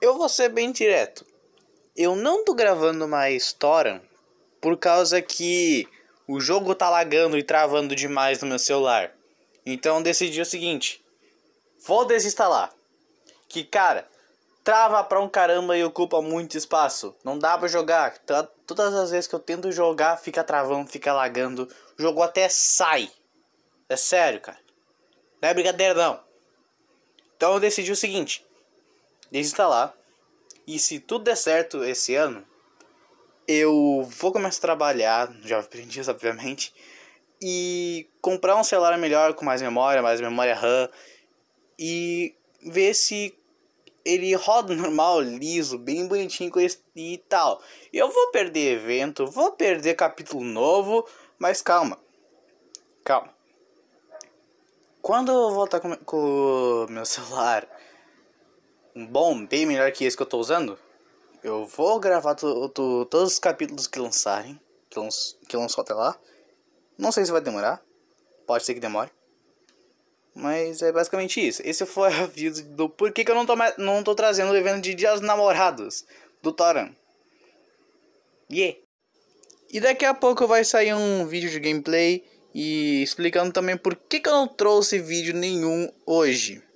Eu vou ser bem direto. Eu não tô gravando mais Toran por causa que o jogo tá lagando e travando demais no meu celular. Então decidi o seguinte: vou desinstalar. Que cara, trava pra um caramba e ocupa muito espaço. Não dá para jogar. Tá, todas as vezes que eu tento jogar, fica travando, fica lagando. O jogo até sai. É sério, cara. Não é brincadeira não. Então eu decidi o seguinte: desinstalar. E se tudo der certo esse ano, eu vou começar a trabalhar no Jovem Aprendiz, obviamente, e comprar um celular melhor, com mais memória, mais memória RAM, e ver se ele roda normal, liso, bem bonitinho e tal. Eu vou perder evento, vou perder capítulo novo, mas calma. Calma. Quando eu voltar com, com o meu celular bom, bem melhor que esse que eu tô usando. Eu vou gravar todos os capítulos que lançarem, que, lanç, que lançou até lá. Não sei se vai demorar, pode ser que demore. Mas é basicamente isso. Esse foi o aviso do porquê que eu não tô, mais, não tô trazendo o evento de Dias Namorados do Toran. Yeah! E daqui a pouco vai sair um vídeo de gameplay e explicando também por que, que eu não trouxe vídeo nenhum hoje.